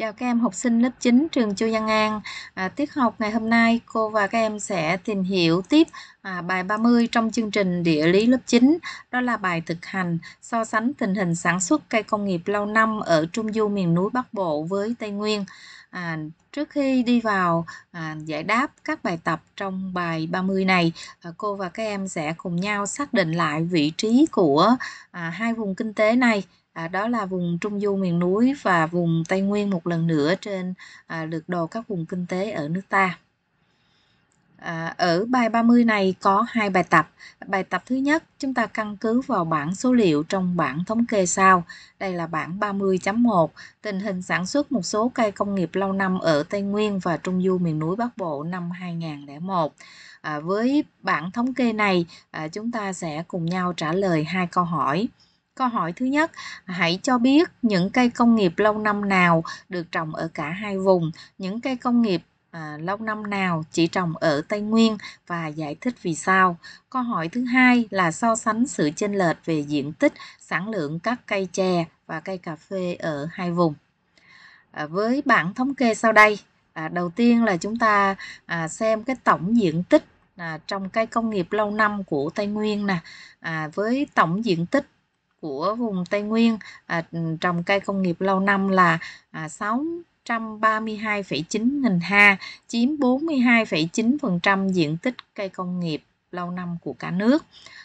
Chào các em học sinh lớp 9 trường Chu Văn An. À, tiết học ngày hôm nay cô và các em sẽ tìm hiểu tiếp à, bài 30 trong chương trình địa lý lớp 9. Đó là bài thực hành so sánh tình hình sản xuất cây công nghiệp lâu năm ở Trung Du miền núi Bắc Bộ với Tây Nguyên. À, trước khi đi vào à, giải đáp các bài tập trong bài 30 này, à, cô và các em sẽ cùng nhau xác định lại vị trí của à, hai vùng kinh tế này à, đó là vùng trung du miền núi và vùng tây nguyên một lần nữa trên à, lượt đồ các vùng kinh tế ở nước ta À, ở bài 30 này có hai bài tập. Bài tập thứ nhất, chúng ta căn cứ vào bảng số liệu trong bảng thống kê sau. Đây là bảng 30.1, tình hình sản xuất một số cây công nghiệp lâu năm ở Tây Nguyên và Trung Du miền núi Bắc Bộ năm 2001. À, với bảng thống kê này, à, chúng ta sẽ cùng nhau trả lời hai câu hỏi. Câu hỏi thứ nhất, hãy cho biết những cây công nghiệp lâu năm nào được trồng ở cả hai vùng, những cây công nghiệp à, lâu năm nào chỉ trồng ở Tây Nguyên và giải thích vì sao. Câu hỏi thứ hai là so sánh sự chênh lệch về diện tích, sản lượng các cây chè và cây cà phê ở hai vùng. À, với bảng thống kê sau đây, à, đầu tiên là chúng ta à, xem cái tổng diện tích à, trong cây công nghiệp lâu năm của Tây Nguyên nè, à, với tổng diện tích của vùng Tây Nguyên à, trồng cây công nghiệp lâu năm là à, 6 nghìn ha, chiếm 42,9% diện tích cây công nghiệp lâu năm của cả nước.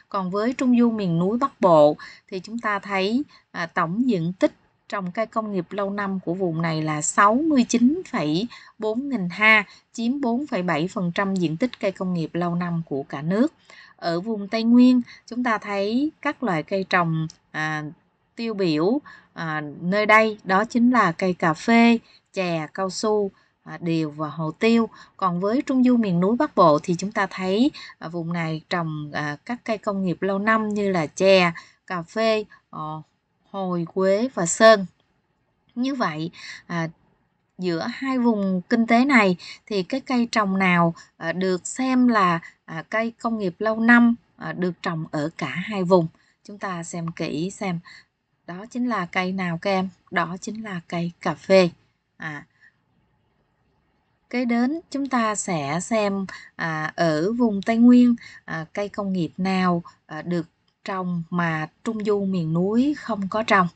Còn với Trung Du miền núi Bắc Bộ thì chúng ta thấy à, tổng diện tích trồng cây công nghiệp lâu năm của vùng này là 69,4 nghìn ha, chiếm 4,7% diện tích cây công nghiệp lâu năm của cả nước. Ở vùng Tây Nguyên, chúng ta thấy các loại cây trồng à, tiêu biểu à, nơi đây đó chính là cây cà phê, chè, cao su, à, điều và hồ tiêu. Còn với Trung Du miền núi Bắc Bộ thì chúng ta thấy à, vùng này trồng à, các cây công nghiệp lâu năm như là chè, cà phê, à, hồi, quế và sơn. Như vậy à, giữa hai vùng kinh tế này thì cái cây trồng nào à, được xem là à, cây công nghiệp lâu năm à, được trồng ở cả hai vùng chúng ta xem kỹ xem đó chính là cây nào các em đó chính là cây cà phê à kế đến chúng ta sẽ xem à, ở vùng tây nguyên à, cây công nghiệp nào à, được trồng mà trung du miền núi không có trồng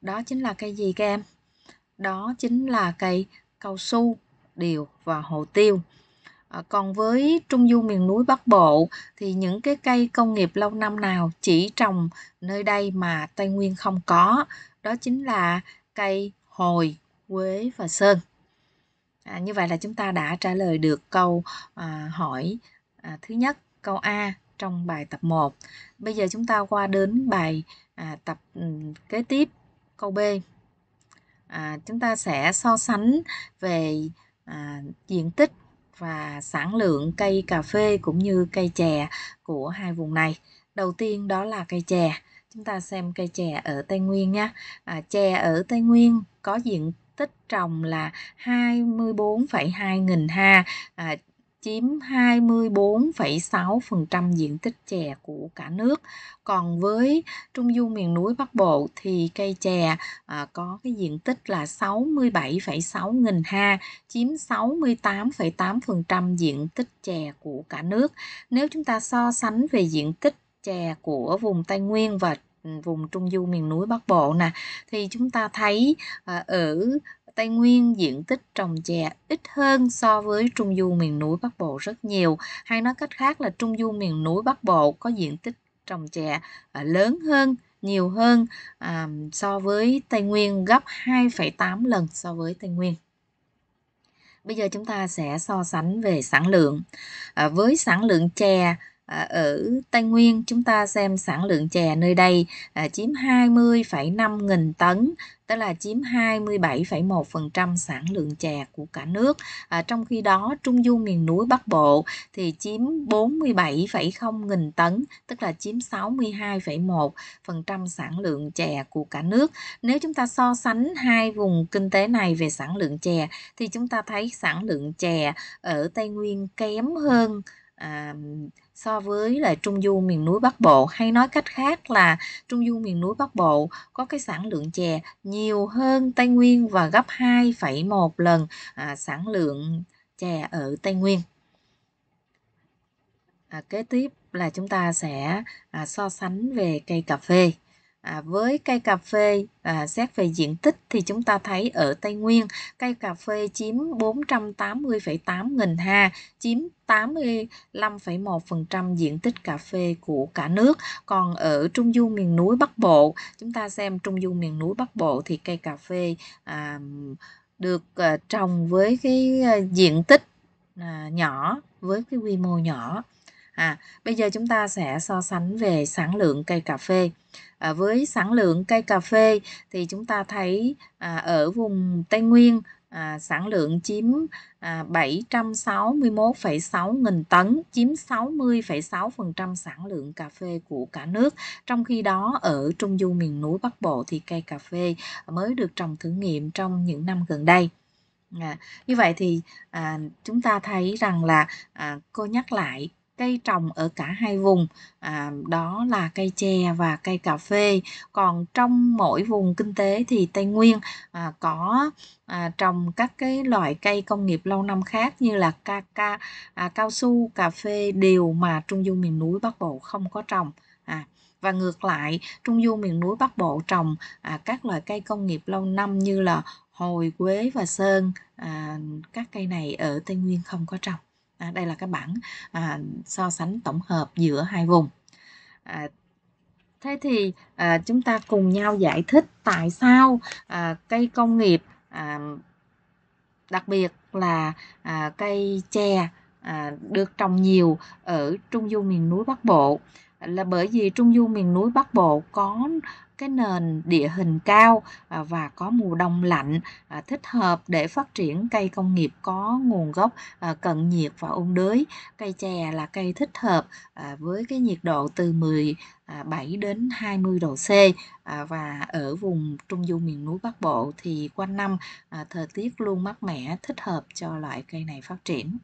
đó chính là cây gì các em đó chính là cây cao su điều và hồ tiêu À, còn với trung du miền núi Bắc Bộ thì những cái cây công nghiệp lâu năm nào chỉ trồng nơi đây mà Tây Nguyên không có, đó chính là cây hồi, quế và sơn. À, như vậy là chúng ta đã trả lời được câu à, hỏi à, thứ nhất, câu A trong bài tập 1. Bây giờ chúng ta qua đến bài à, tập ừ, kế tiếp, câu B. À, chúng ta sẽ so sánh về à, diện tích và sản lượng cây cà phê cũng như cây chè của hai vùng này. Đầu tiên đó là cây chè. Chúng ta xem cây chè ở Tây Nguyên nha. À, chè ở Tây Nguyên có diện tích trồng là 24,2 nghìn ha, à, chiếm 24,6% diện tích chè của cả nước. Còn với Trung du miền núi Bắc Bộ thì cây chè à, có cái diện tích là 67,6 nghìn ha, chiếm 68,8% diện tích chè của cả nước. Nếu chúng ta so sánh về diện tích chè của vùng Tây Nguyên và ừ, vùng trung du miền núi bắc bộ nè thì chúng ta thấy à, ở Tây Nguyên diện tích trồng chè ít hơn so với Trung Du miền núi Bắc Bộ rất nhiều. Hay nói cách khác là Trung Du miền núi Bắc Bộ có diện tích trồng chè à, lớn hơn, nhiều hơn à, so với Tây Nguyên gấp 2,8 lần so với Tây Nguyên. Bây giờ chúng ta sẽ so sánh về sản lượng. À, với sản lượng chè À, ở Tây Nguyên chúng ta xem sản lượng chè nơi đây à, chiếm 20,5 nghìn tấn tức là chiếm 27,1% sản lượng chè của cả nước. À, trong khi đó, trung du miền núi Bắc Bộ thì chiếm 47,0 nghìn tấn, tức là chiếm 62,1% sản lượng chè của cả nước. Nếu chúng ta so sánh hai vùng kinh tế này về sản lượng chè thì chúng ta thấy sản lượng chè ở Tây Nguyên kém hơn à, so với là trung du miền núi bắc bộ hay nói cách khác là trung du miền núi bắc bộ có cái sản lượng chè nhiều hơn tây nguyên và gấp 2,1 lần à, sản lượng chè ở tây nguyên à, kế tiếp là chúng ta sẽ à, so sánh về cây cà phê À, với cây cà phê à, xét về diện tích thì chúng ta thấy ở Tây Nguyên cây cà phê chiếm 480,8 nghìn ha chiếm 85,1% diện tích cà phê của cả nước còn ở Trung Du miền núi Bắc Bộ chúng ta xem Trung Du miền núi Bắc Bộ thì cây cà phê à, được à, trồng với cái à, diện tích à, nhỏ với cái quy mô nhỏ À, bây giờ chúng ta sẽ so sánh về sản lượng cây cà phê. À, với sản lượng cây cà phê thì chúng ta thấy à, ở vùng Tây Nguyên à, sản lượng chiếm à, 761,6 nghìn tấn, chiếm 60,6% sản lượng cà phê của cả nước. Trong khi đó ở Trung Du miền núi Bắc Bộ thì cây cà phê mới được trồng thử nghiệm trong những năm gần đây. À, như vậy thì à, chúng ta thấy rằng là à, cô nhắc lại cây trồng ở cả hai vùng à, đó là cây chè và cây cà phê còn trong mỗi vùng kinh tế thì tây nguyên à, có à, trồng các cái loại cây công nghiệp lâu năm khác như là ca ca à, cao su cà phê điều mà trung du miền núi bắc bộ không có trồng à, và ngược lại trung du miền núi bắc bộ trồng à, các loại cây công nghiệp lâu năm như là hồi quế và sơn à, các cây này ở tây nguyên không có trồng à, đây là cái bảng à, so sánh tổng hợp giữa hai vùng à, thế thì à, chúng ta cùng nhau giải thích tại sao à, cây công nghiệp à, đặc biệt là à, cây tre à, được trồng nhiều ở trung du miền núi bắc bộ là bởi vì trung du miền núi bắc bộ có cái nền địa hình cao à, và có mùa đông lạnh à, thích hợp để phát triển cây công nghiệp có nguồn gốc à, cận nhiệt và ôn đới. Cây chè là cây thích hợp với cái nhiệt độ từ 17 đến 20 độ C và ở vùng trung du miền núi Bắc Bộ thì quanh năm thời tiết luôn mát mẻ thích hợp cho loại cây này phát triển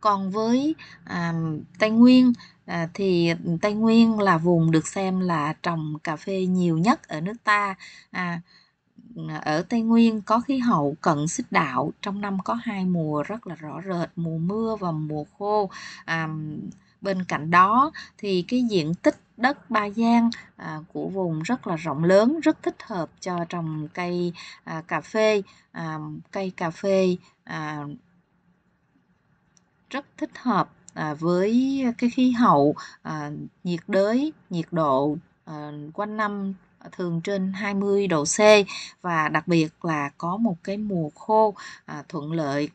còn với à, tây nguyên À, thì Tây Nguyên là vùng được xem là trồng cà phê nhiều nhất ở nước ta. À, ở Tây Nguyên có khí hậu cận xích đạo, trong năm có hai mùa rất là rõ rệt, mùa mưa và mùa khô. À, bên cạnh đó thì cái diện tích đất ba gian à, của vùng rất là rộng lớn rất thích hợp cho trồng cây à, cà phê à, cây cà phê à, rất thích hợp À, với cái khí hậu à, nhiệt đới, nhiệt độ à, quanh năm thường trên 20 độ C và đặc biệt là có một cái mùa khô thuận lợi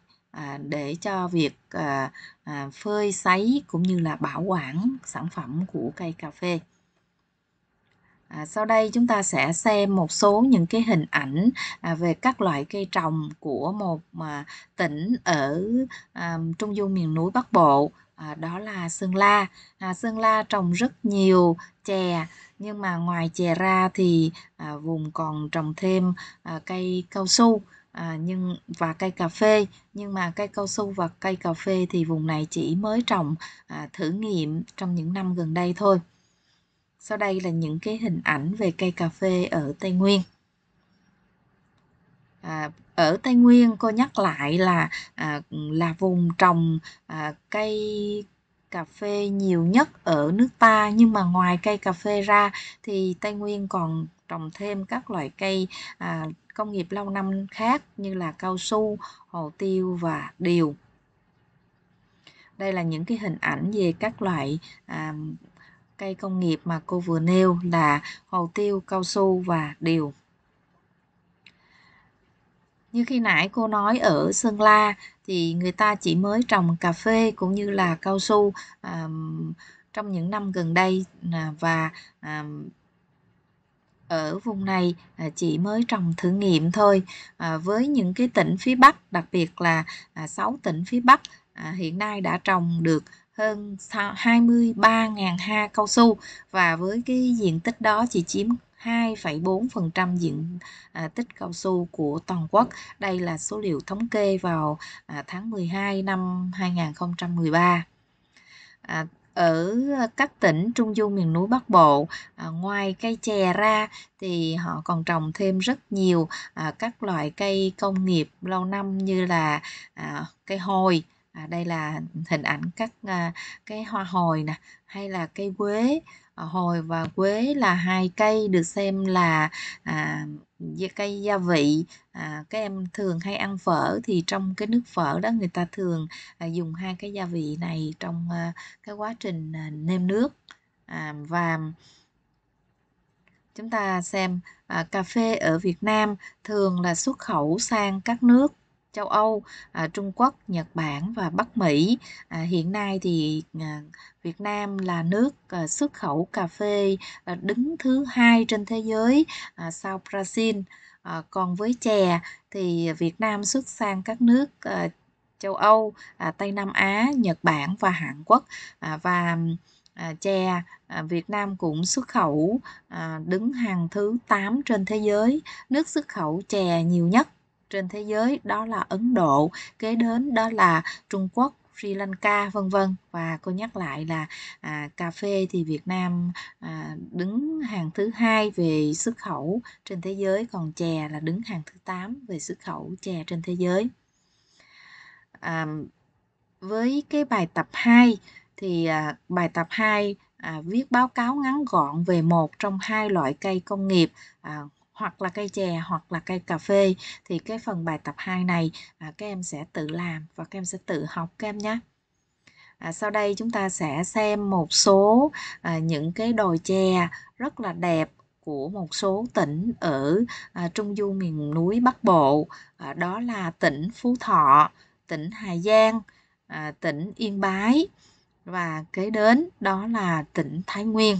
để cho việc phơi sấy cũng như là bảo quản sản phẩm của cây cà phê. sau đây chúng ta sẽ xem một số những cái hình ảnh về các loại cây trồng của một tỉnh ở à, trung du miền núi Bắc Bộ Ờ, đó là sơn la à, sơn la trồng rất nhiều chè nhưng mà ngoài chè ra thì à, vùng còn trồng thêm à, cây cao su à, nhưng và cây cà phê nhưng mà cây cao su và cây cà phê thì vùng này chỉ mới trồng à, thử nghiệm trong những năm gần đây thôi sau đây là những cái hình ảnh về cây cà phê ở tây nguyên à, ở tây nguyên cô nhắc lại là à, là vùng trồng à, cây cà phê nhiều nhất ở nước ta nhưng mà ngoài cây cà phê ra thì tây nguyên còn trồng thêm các loại cây à, công nghiệp lâu năm khác như là cao su hồ tiêu và điều đây là những cái hình ảnh về các loại à, cây công nghiệp mà cô vừa nêu là hồ tiêu cao su và điều như khi nãy cô nói ở Sơn La thì người ta chỉ mới trồng cà phê cũng như là cao su à, trong những năm gần đây và à, ở vùng này à, chỉ mới trồng thử nghiệm thôi à, với những cái tỉnh phía Bắc đặc biệt là à, 6 tỉnh phía Bắc à, hiện nay đã trồng được hơn 23.000 ha cao su và với cái diện tích đó chỉ chiếm 2,4% diện à, tích cao su của toàn quốc. Đây là số liệu thống kê vào à, tháng 12 năm 2013. À, ở các tỉnh trung du miền núi bắc bộ ngoài cây chè ra thì họ còn trồng thêm rất nhiều các loại cây công nghiệp lâu năm như là cây hồi à, đây là hình ảnh các à, cái hoa hồi nè hay là cây quế à, hồi và quế là hai cây được xem là à, cây gia vị à, các em thường hay ăn phở thì trong cái nước phở đó người ta thường à, dùng hai cái gia vị này trong à, cái quá trình à, nêm nước à, và chúng ta xem à, cà phê ở Việt Nam thường là xuất khẩu sang các nước châu Âu, à, Trung Quốc, Nhật Bản và Bắc Mỹ. À, hiện nay thì à, Việt Nam là nước à, xuất khẩu cà phê à, đứng thứ hai trên thế giới à, sau Brazil. À, còn với chè thì Việt Nam xuất sang các nước à, châu Âu, à, Tây Nam Á, Nhật Bản và Hàn Quốc à, và à, chè à, Việt Nam cũng xuất khẩu à, đứng hàng thứ 8 trên thế giới, nước xuất khẩu chè nhiều nhất trên thế giới đó là Ấn Độ, kế đến đó là Trung Quốc, Sri Lanka vân vân và cô nhắc lại là à, cà phê thì Việt Nam à, đứng hàng thứ hai về xuất khẩu trên thế giới còn chè là đứng hàng thứ 8 về xuất khẩu chè trên thế giới. À, với cái bài tập 2 thì à, bài tập 2 à, viết báo cáo ngắn gọn về một trong hai loại cây công nghiệp à, hoặc là cây chè hoặc là cây cà phê thì cái phần bài tập 2 này à, các em sẽ tự làm và các em sẽ tự học các em nhé à, sau đây chúng ta sẽ xem một số à, những cái đồi chè rất là đẹp của một số tỉnh ở à, trung du miền núi bắc bộ à, đó là tỉnh phú thọ tỉnh hà giang à, tỉnh yên bái và kế đến đó là tỉnh thái nguyên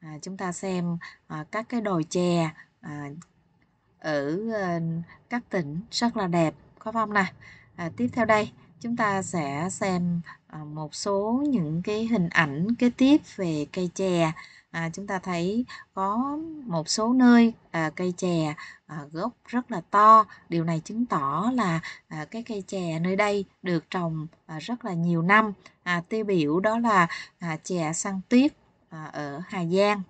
à, chúng ta xem à, các cái đồi chè à, ở à, các tỉnh rất là đẹp có không nè à, tiếp theo đây chúng ta sẽ xem à, một số những cái hình ảnh kế tiếp về cây chè à, chúng ta thấy có một số nơi à, cây chè à, gốc rất là to điều này chứng tỏ là à, cái cây chè nơi đây được trồng à, rất là nhiều năm à, tiêu biểu đó là à, chè săn tuyết à, ở Hà Giang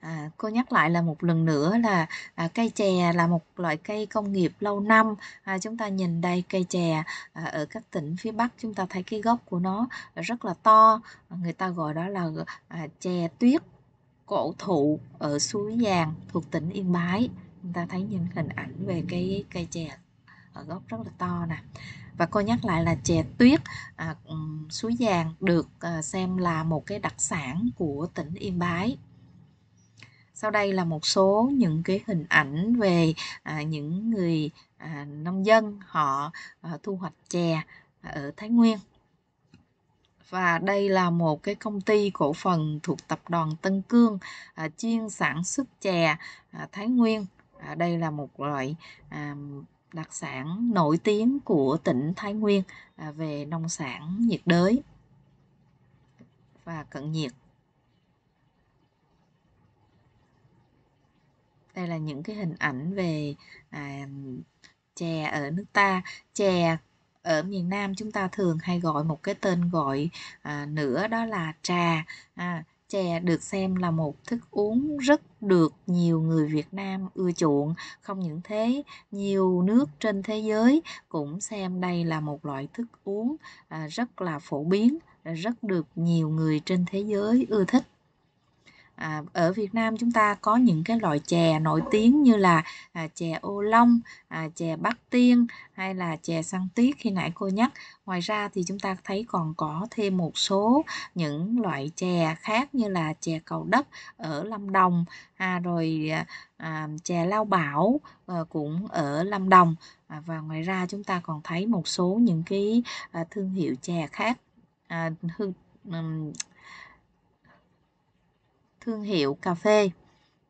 À, cô nhắc lại là một lần nữa là à, cây chè là một loại cây công nghiệp lâu năm à, chúng ta nhìn đây cây chè à, ở các tỉnh phía Bắc chúng ta thấy cái gốc của nó rất là to à, người ta gọi đó là à, chè tuyết cổ thụ ở suối vàng thuộc tỉnh Yên Bái chúng ta thấy những hình ảnh về cái cây chè ở gốc rất là to nè và cô nhắc lại là chè tuyết à, suối vàng được à, xem là một cái đặc sản của tỉnh Yên Bái sau đây là một số những cái hình ảnh về à, những người à, nông dân họ à, thu hoạch chè ở Thái Nguyên và đây là một cái công ty cổ phần thuộc tập đoàn Tân Cương à, chuyên sản xuất chè à, Thái Nguyên à, đây là một loại à, đặc sản nổi tiếng của tỉnh Thái Nguyên à, về nông sản nhiệt đới và cận nhiệt đây là những cái hình ảnh về à, chè ở nước ta chè ở miền Nam chúng ta thường hay gọi một cái tên gọi à, nữa đó là trà à, chè được xem là một thức uống rất được nhiều người Việt Nam ưa chuộng không những thế nhiều nước trên thế giới cũng xem đây là một loại thức uống à, rất là phổ biến rất được nhiều người trên thế giới ưa thích à, ở Việt Nam chúng ta có những cái loại chè nổi tiếng như là à, chè ô long à, chè bắc tiên hay là chè săn tuyết khi nãy cô nhắc ngoài ra thì chúng ta thấy còn có thêm một số những loại chè khác như là chè cầu đất ở Lâm Đồng à, rồi à, chè lao bảo à, cũng ở Lâm Đồng à, và ngoài ra chúng ta còn thấy một số những cái à, thương hiệu chè khác à, hương, thương hiệu cà phê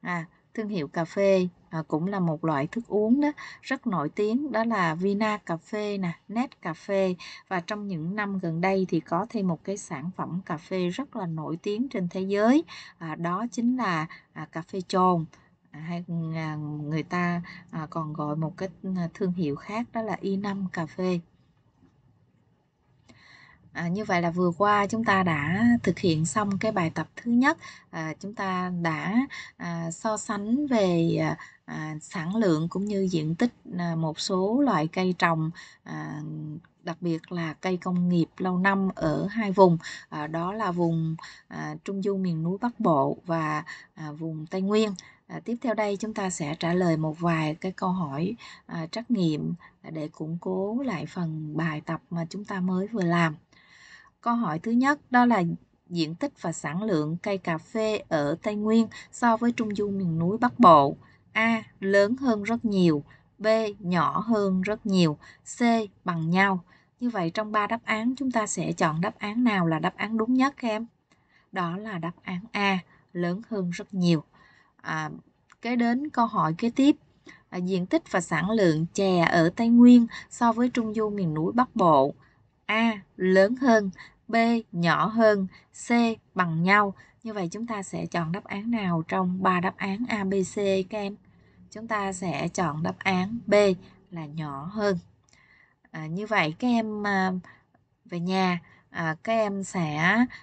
à, thương hiệu cà phê à, cũng là một loại thức uống đó rất nổi tiếng đó là Vina cà phê nè Net cà phê và trong những năm gần đây thì có thêm một cái sản phẩm cà phê rất là nổi tiếng trên thế giới à, đó chính là à, cà phê trồn à, hay à, người ta à, còn gọi một cái thương hiệu khác đó là i5 cà phê À, như vậy là vừa qua chúng ta đã thực hiện xong cái bài tập thứ nhất à, chúng ta đã à, so sánh về à, à, sản lượng cũng như diện tích à, một số loại cây trồng à, đặc biệt là cây công nghiệp lâu năm ở hai vùng à, đó là vùng à, trung du miền núi bắc bộ và à, vùng tây nguyên À, tiếp theo đây chúng ta sẽ trả lời một vài cái câu hỏi à, trắc nghiệm để củng cố lại phần bài tập mà chúng ta mới vừa làm Câu hỏi thứ nhất đó là diện tích và sản lượng cây cà phê ở Tây Nguyên so với Trung Du miền núi Bắc Bộ? A. Lớn hơn rất nhiều. B. Nhỏ hơn rất nhiều. C. Bằng nhau. Như vậy trong ba đáp án chúng ta sẽ chọn đáp án nào là đáp án đúng nhất em? Đó là đáp án A. Lớn hơn rất nhiều. À, kế đến câu hỏi kế tiếp à, diện tích và sản lượng chè ở Tây Nguyên so với Trung Du miền núi Bắc Bộ A lớn hơn, B nhỏ hơn, C bằng nhau. Như vậy chúng ta sẽ chọn đáp án nào trong ba đáp án A, B, C các em? Chúng ta sẽ chọn đáp án B là nhỏ hơn. À, như vậy các em à, về nhà à, các em sẽ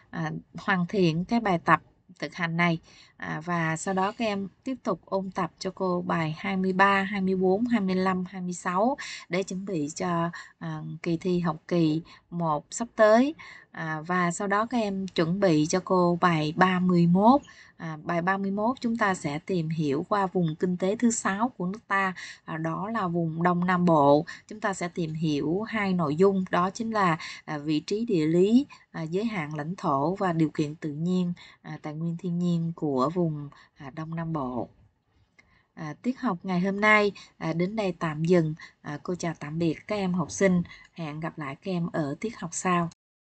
à, hoàn thiện cái bài tập thực hành này à, và sau đó các em tiếp tục ôn tập cho cô bài 23, 24, 25, 26 để chuẩn bị cho à, kỳ thi học kỳ 1 sắp tới À, và sau đó các em chuẩn bị cho cô bài 31. À, bài 31 chúng ta sẽ tìm hiểu qua vùng kinh tế thứ sáu của nước ta, à, đó là vùng Đông Nam Bộ. Chúng ta sẽ tìm hiểu hai nội dung đó chính là à, vị trí địa lý, à, giới hạn lãnh thổ và điều kiện tự nhiên, à, tài nguyên thiên nhiên của vùng à, Đông Nam Bộ. À, tiết học ngày hôm nay à, đến đây tạm dừng. À, cô chào tạm biệt các em học sinh. Hẹn gặp lại các em ở tiết học sau.